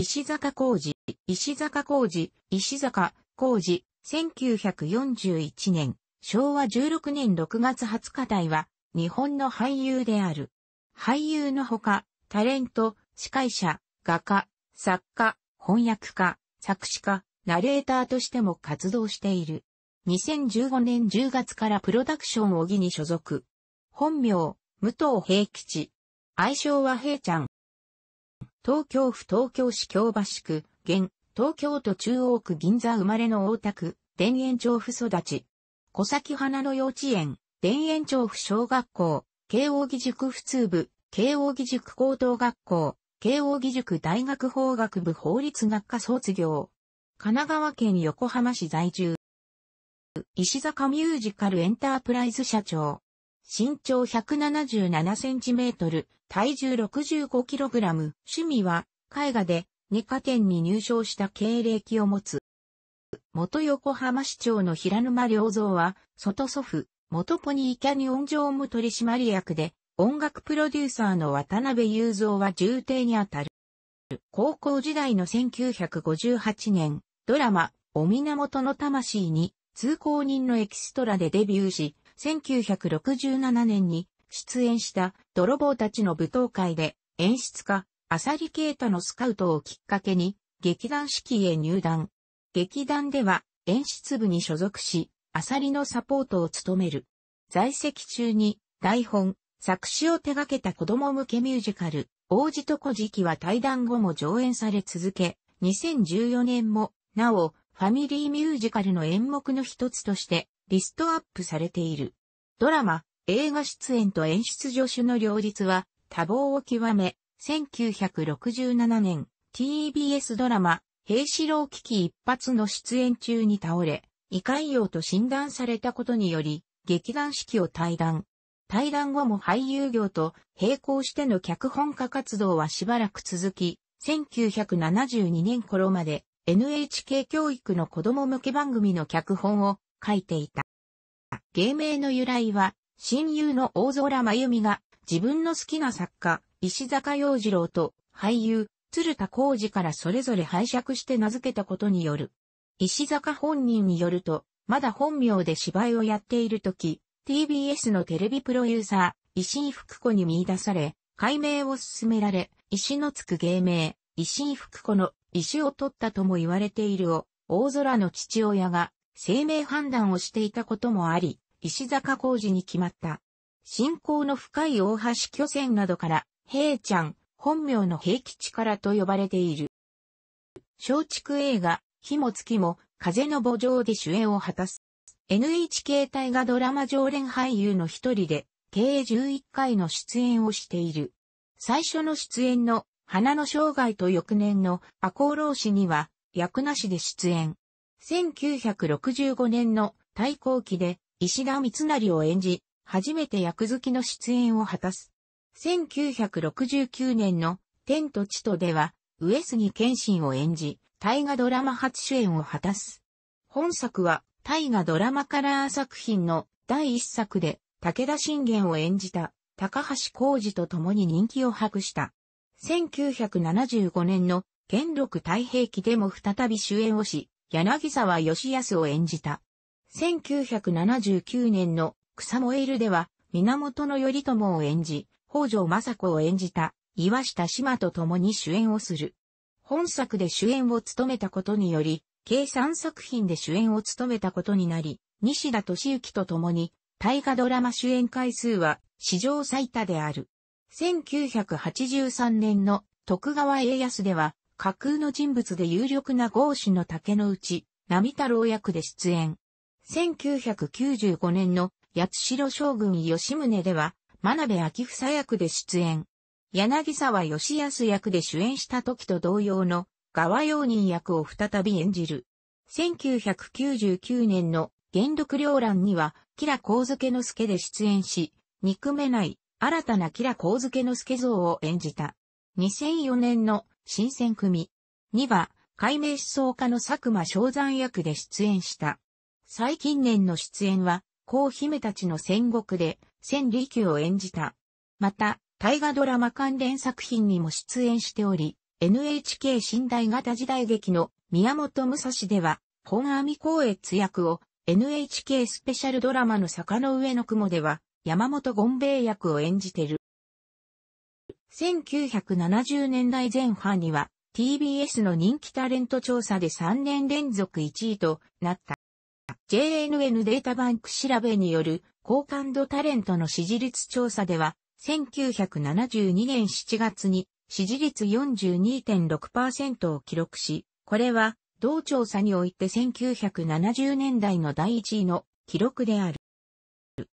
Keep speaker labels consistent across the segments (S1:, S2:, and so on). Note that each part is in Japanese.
S1: 石坂浩二、石坂浩二、石坂浩二、1941年、昭和16年6月20日台は、日本の俳優である。俳優のほか、タレント、司会者、画家、作家、翻訳家、作詞家、ナレーターとしても活動している。2015年10月からプロダクション小木に所属。本名、武藤平吉。愛称は平ちゃん。東京府東京市京橋区、現、東京都中央区銀座生まれの大田区、田園調布育ち。小崎花の幼稚園、田園調布小学校、慶応義塾普通部、慶応義塾高等学校、慶応義塾大学法学部法律学科卒業。神奈川県横浜市在住。石坂ミュージカルエンタープライズ社長。身長177センチメートル、体重 65kg、趣味は絵画で二課県に入賞した経歴を持つ。元横浜市長の平沼良造は、外祖父、元ポニーキャニオン常務取締役で、音楽プロデューサーの渡辺雄三は重帝にあたる。高校時代の1958年、ドラマ、お源の魂に、通行人のエキストラでデビューし、1967年に出演した泥棒たちの舞踏会で演出家、アサリケータのスカウトをきっかけに劇団四季へ入団。劇団では演出部に所属し、アサリのサポートを務める。在籍中に台本、作詞を手掛けた子供向けミュージカル、王子と古事記は対談後も上演され続け、2014年も、なお、ファミリーミュージカルの演目の一つとして、リストアップされている。ドラマ、映画出演と演出助手の両立は多忙を極め、1967年 TBS ドラマ、平四郎危機一発の出演中に倒れ、胃潰瘍と診断されたことにより、劇団四季を退団。退団後も俳優業と並行しての脚本家活動はしばらく続き、1972年頃まで NHK 教育の子供向け番組の脚本を書いていた。芸名の由来は親友の大空真由美が自分の好きな作家、石坂洋次郎と俳優、鶴田浩二からそれぞれ拝借して名付けたことによる。石坂本人によると、まだ本名で芝居をやっているとき、TBS のテレビプロデューサー、石井福子に見出され、改名を勧められ、石のつく芸名、石井福子の石を取ったとも言われているを、大空の父親が生命判断をしていたこともあり、石坂工事に決まった。信仰の深い大橋巨船などから、平ちゃん、本名の平吉からと呼ばれている。松竹映画、火も月も、風の墓場で主演を果たす。NHK 大河ドラマ常連俳優の一人で、計11回の出演をしている。最初の出演の、花の生涯と翌年の赤穂浪士には、役なしで出演。1965年の対抗期で、石田三成を演じ、初めて役付きの出演を果たす。1969年の天と地とでは、上杉謙信を演じ、大河ドラマ初主演を果たす。本作は、大河ドラマカラー作品の第一作で、武田信玄を演じた高橋浩二と共に人気を博した。1975年の元禄太平記でも再び主演をし、柳沢義康を演じた。1979年の草燃えるでは、源頼朝を演じ、北条政子を演じた岩下志麻と共に主演をする。本作で主演を務めたことにより、計算作品で主演を務めたことになり、西田敏行と共に、大河ドラマ主演回数は史上最多である。1983年の徳川家康では、架空の人物で有力な豪主の竹の内、並太郎役で出演。1995年の八代将軍吉宗では、真鍋昭房役で出演。柳沢義康役で主演した時と同様の、側用人役を再び演じる。1999年の元禄良欄には、吉良幸助之助で出演し、憎めない、新たな吉良幸助之助像を演じた。2004年の新選組には、解明思想家の佐久間昭山役で出演した。最近年の出演は、皇姫たちの戦国で、千里休を演じた。また、大河ドラマ関連作品にも出演しており、NHK 新大型時代劇の宮本武蔵では、本阿弥光悦役を、NHK スペシャルドラマの坂の上の雲では、山本権兵衛役を演じてる。1970年代前半には、TBS の人気タレント調査で3年連続1位となった。JNN データバンク調べによる好感度タレントの支持率調査では、1972年7月に支持率42.6%を記録し、これは同調査において1970年代の第1位の記録である。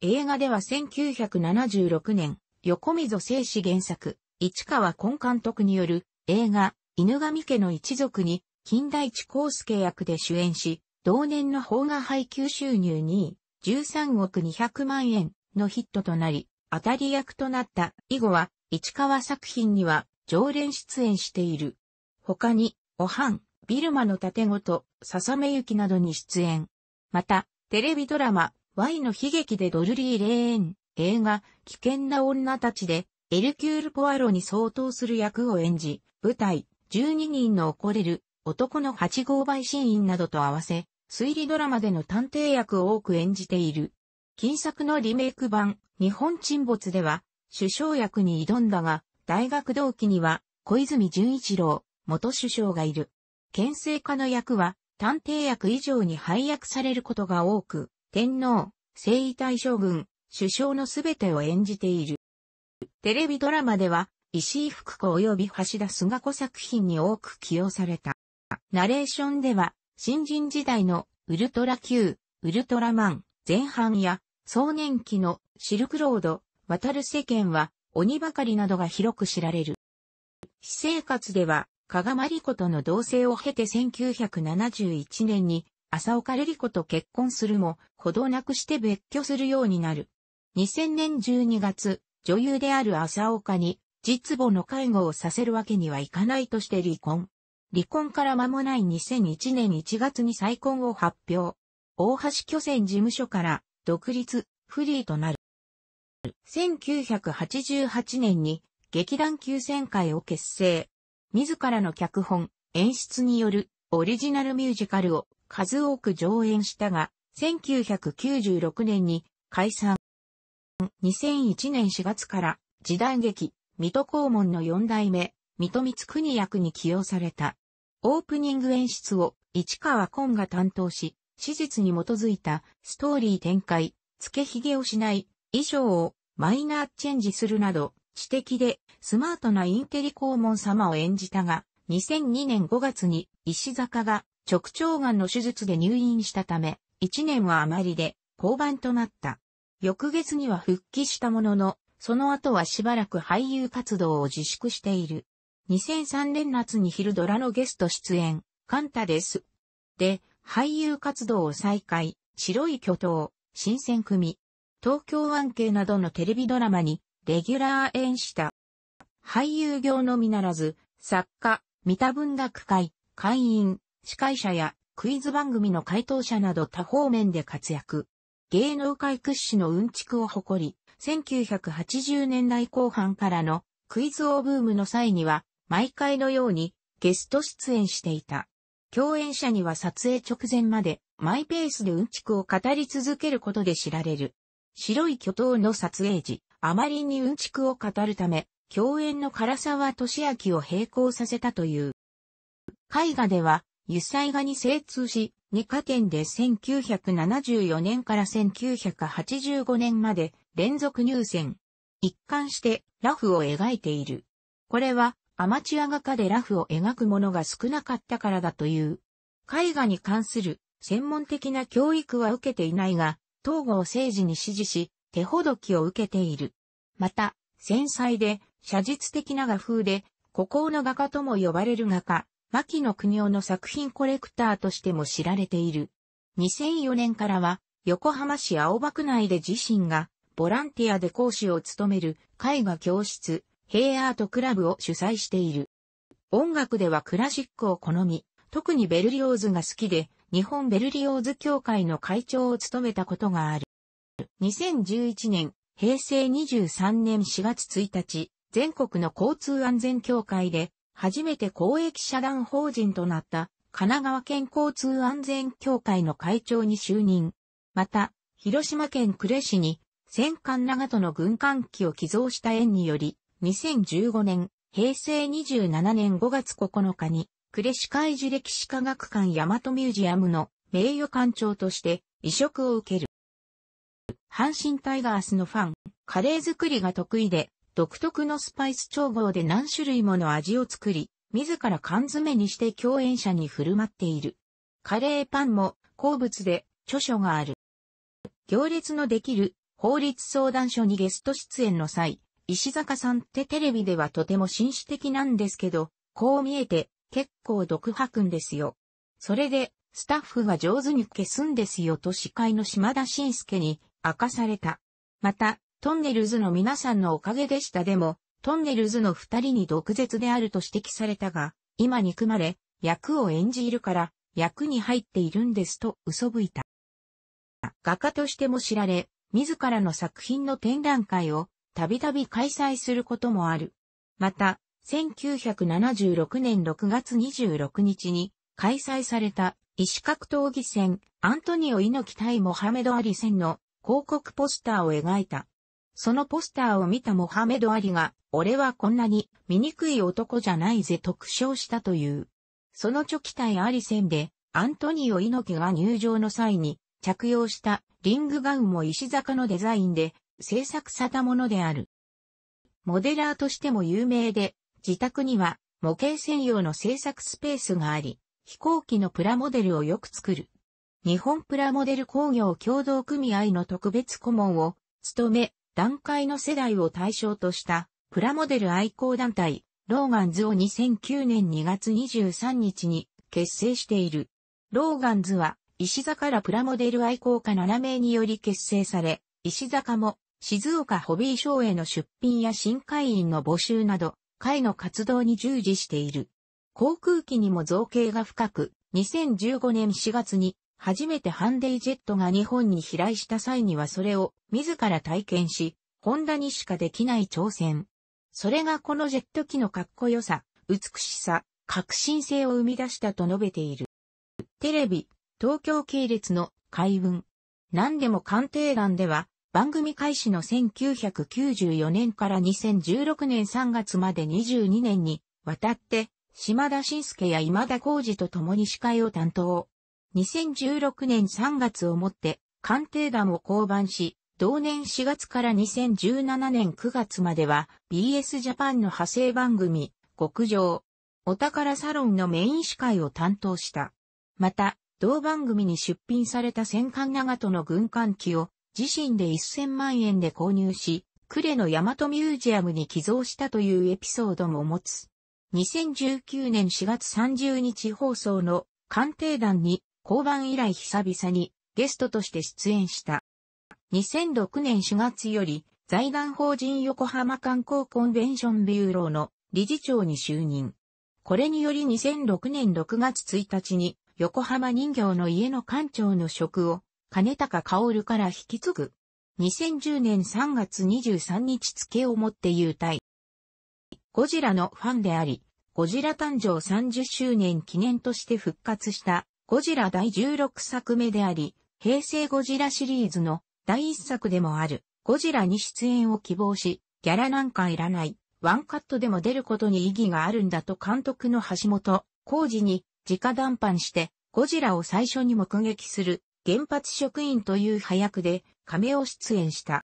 S1: 映画では1976年、横溝正史原作、市川根監督による映画、犬神家の一族に金大地康介役で主演し、同年の邦画配給収入2位、13億200万円のヒットとなり、当たり役となった以後は、市川作品には常連出演している。他に、おはん、ビルマの盾ごと、ささめゆきなどに出演。また、テレビドラマ、Y の悲劇でドルリー・レーン、映画、危険な女たちで、エルキュール・ポアロに相当する役を演じ、舞台、12人の怒れる、男の8号売審員などと合わせ、推理ドラマでの探偵役を多く演じている。近作のリメイク版、日本沈没では、首相役に挑んだが、大学同期には、小泉純一郎、元首相がいる。県政家の役は、探偵役以上に配役されることが多く、天皇、征夷大将軍、首相のすべてを演じている。テレビドラマでは、石井福子及び橋田菅賀子作品に多く起用された。ナレーションでは、新人時代のウルトラ Q、ウルトラマン、前半や、壮年期のシルクロード、渡る世間は、鬼ばかりなどが広く知られる。私生活では、加賀まりことの同棲を経て1971年に、朝岡瑠璃子と結婚するも、ほどなくして別居するようになる。2000年12月、女優である朝岡に、実母の介護をさせるわけにはいかないとして離婚。離婚から間もない2001年1月に再婚を発表。大橋巨船事務所から独立、フリーとなる。1988年に劇団急戦会を結成。自らの脚本、演出によるオリジナルミュージカルを数多く上演したが、1996年に解散。2001年4月から時代劇、水戸黄門の4代目、水戸光国役に起用された。オープニング演出を市川昆が担当し、史実に基づいたストーリー展開、付けひげをしない衣装をマイナーチェンジするなど、知的でスマートなインテリ公門様を演じたが、2002年5月に石坂が直腸癌の手術で入院したため、1年は余りで降板となった。翌月には復帰したものの、その後はしばらく俳優活動を自粛している。2003年夏に昼ドラのゲスト出演、カンタです。で、俳優活動を再開、白い巨頭、新選組、東京湾系などのテレビドラマにレギュラー演した。俳優業のみならず、作家、三田文学会、会員、司会者やクイズ番組の回答者など多方面で活躍。芸能界屈指のうんちくを誇り、1980年代後半からのクイズ王ブームの際には毎回のようにゲスト出演していた。共演者には撮影直前までマイペースでうんちくを語り続けることで知られる。白い巨頭の撮影時、あまりにうんちくを語るため、共演の唐沢俊明を並行させたという。絵画では、油彩画に精通し、2科展で1974年から1985年まで連続入選。一貫してラフを描いている。これはアマチュア画家でラフを描くものが少なかったからだという。絵画に関する専門的な教育は受けていないが、東郷政治に支持し、手ほどきを受けている。また、繊細で写実的な画風で、孤高の画家とも呼ばれる画家、牧野国夫の作品コレクターとしても知られている。2004年からは、横浜市青葉区内で自身が、ボランティアで講師を務める絵画教室、ヘイアートクラブを主催している。音楽ではクラシックを好み、特にベルリオーズが好きで、日本ベルリオーズ協会の会長を務めたことがある。2011年、平成23年4月1日、全国の交通安全協会で、初めて公益社団法人となった、神奈川県交通安全協会の会長に就任。また、広島県呉市に、戦艦長門の軍艦機を寄贈した縁により、2015年、平成27年5月9日に、呉市海寺歴史科学館大和ミュージアムの名誉館長として移植を受ける。阪神タイガースのファン、カレー作りが得意で、独特のスパイス調合で何種類もの味を作り、自ら缶詰にして共演者に振る舞っている。カレーパンも好物で著書がある。行列のできる法律相談所にゲスト出演の際、石坂さんってテレビではとても紳士的なんですけど、こう見えて結構毒吐くんですよ。それで、スタッフが上手に消すんですよと司会の島田晋介に明かされた。また、トンネルズの皆さんのおかげでしたでも、トンネルズの二人に毒舌であると指摘されたが、今憎まれ、役を演じるから、役に入っているんですと嘘吹いた。画家としても知られ、自らの作品の展覧会をたびたび開催することもある。また、1976年6月26日に開催された石格闘技戦アントニオ猪木対モハメド・アリ戦の広告ポスターを描いた。そのポスターを見たモハメド・アリが、俺はこんなに醜い男じゃないぜ特賞したという。そのチョキ対アリ戦で、アントニオ猪木が入場の際に着用したリングガウンも石坂のデザインで制作さたものである。モデラーとしても有名で、自宅には模型専用の制作スペースがあり、飛行機のプラモデルをよく作る。日本プラモデル工業協同組合の特別顧問を務め、段階の世代を対象としたプラモデル愛好団体、ローガンズを2009年2月23日に結成している。ローガンズは石坂らプラモデル愛好家7名により結成され、石坂も静岡ホビーショーへの出品や新会員の募集など、会の活動に従事している。航空機にも造形が深く、2015年4月に初めてハンデイジェットが日本に飛来した際にはそれを自ら体験し、ホンダにしかできない挑戦。それがこのジェット機のかっこよさ、美しさ、革新性を生み出したと述べている。テレビ、東京系列の海運。何でも官邸団では、番組開始の1994年から2016年3月まで22年にわたって、島田晋介や今田浩二と共に司会を担当。2016年3月をもって、官邸団を降板し、同年4月から2017年9月までは BS ジャパンの派生番組、極上、お宝サロンのメイン司会を担当した。また、同番組に出品された戦艦長との軍艦機を自身で1000万円で購入し、呉の大和ミュージアムに寄贈したというエピソードも持つ。2019年4月30日放送の鑑定団に交番以来久々にゲストとして出演した。2006年4月より財団法人横浜観光コンベンションビューローの理事長に就任。これにより2006年6月1日に横浜人形の家の館長の職を金高薫から引き継ぐ。2010年3月23日付をもって優待。ゴジラのファンであり、ゴジラ誕生30周年記念として復活したゴジラ第16作目であり、平成ゴジラシリーズの第1作でもあるゴジラに出演を希望し、ギャラなんかいらない、ワンカットでも出ることに意義があるんだと監督の橋本、浩二に直談判してゴジラを最初に目撃する原発職員という早くで、亀を出演した。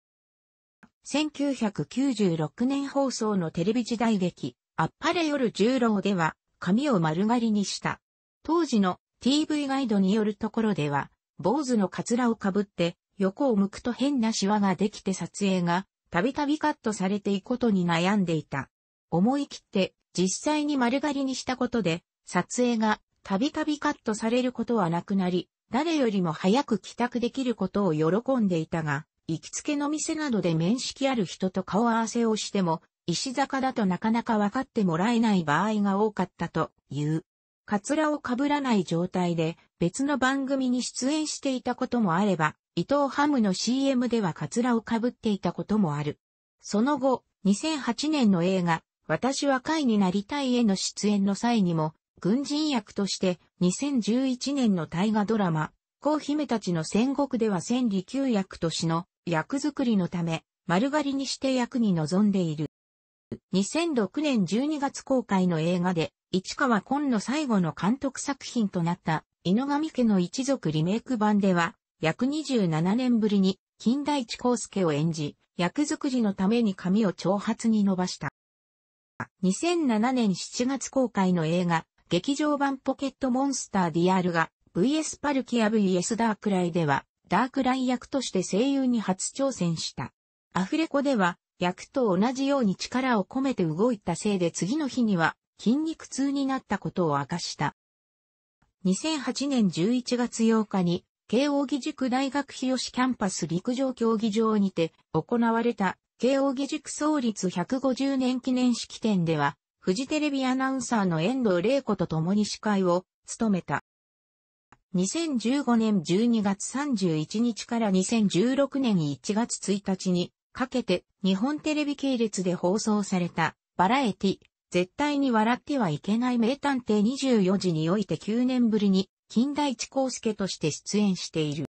S1: 1996年放送のテレビ時代劇、あっぱれ夜十郎では、髪を丸刈りにした。当時の TV ガイドによるところでは、坊主のカツラをかぶって、横を向くと変なシワができて撮影が、たびたびカットされていくことに悩んでいた。思い切って、実際に丸刈りにしたことで、撮影がたびたびカットされることはなくなり、誰よりも早く帰宅できることを喜んでいたが、行きつけの店などで面識ある人と顔合わせをしても、石坂だとなかなか分かってもらえない場合が多かったという。カツラをかぶらない状態で別の番組に出演していたこともあれば、伊藤ハムの CM ではカツラをかぶっていたこともある。その後、2008年の映画、私は会になりたいへの出演の際にも、軍人役として2011年の大河ドラマ、皇姫たちの戦国では千里九役としの役作りのため、丸刈りにして役に臨んでいる。2006年12月公開の映画で、市川紺の最後の監督作品となった井上家の一族リメイク版では、約27年ぶりに近代地光介を演じ、役作りのために髪を長髪に伸ばした。2007年7月公開の映画、劇場版ポケットモンスターディアルが VS パルキア VS ダークライでは、ダークライ役として声優に初挑戦した。アフレコでは、役と同じように力を込めて動いたせいで次の日には筋肉痛になったことを明かした。2008年11月8日に、慶応義塾大学日吉キャンパス陸上競技場にて行われた慶応義塾創立150年記念式典では、フジテレビアナウンサーの遠藤玲子と共に司会を務めた。2015年12月31日から2016年1月1日にかけて日本テレビ系列で放送されたバラエティ絶対に笑ってはいけない名探偵24時において9年ぶりに近代地光介として出演している。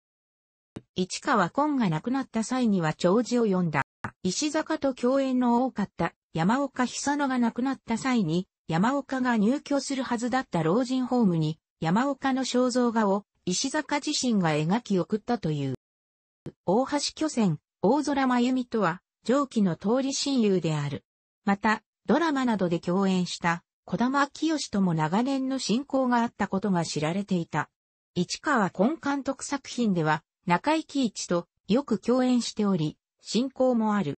S1: 市川紺が亡くなった際には長寿を読んだ。石坂と共演の多かった山岡久野が亡くなった際に、山岡が入居するはずだった老人ホームに、山岡の肖像画を石坂自身が描き送ったという。大橋巨泉、大空真由美とは、上記の通り親友である。また、ドラマなどで共演した、小玉清とも長年の親交があったことが知られていた。市川根監督作品では、中井貴一とよく共演しており、親交もある。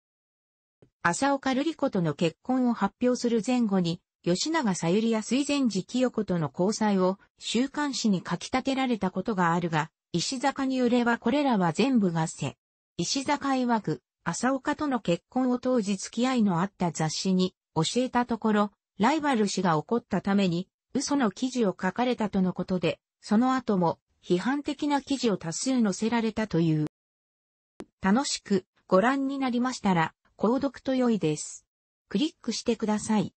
S1: 浅岡瑠璃子との結婚を発表する前後に、吉永さゆりや水前寺清子との交際を週刊誌に書き立てられたことがあるが、石坂によればこれらは全部合せ。石坂曰く、浅岡との結婚を当時付き合いのあった雑誌に教えたところ、ライバル氏が起こったために、嘘の記事を書かれたとのことで、その後も批判的な記事を多数載せられたという。楽しくご覧になりましたら、購読と良いです。クリックしてください。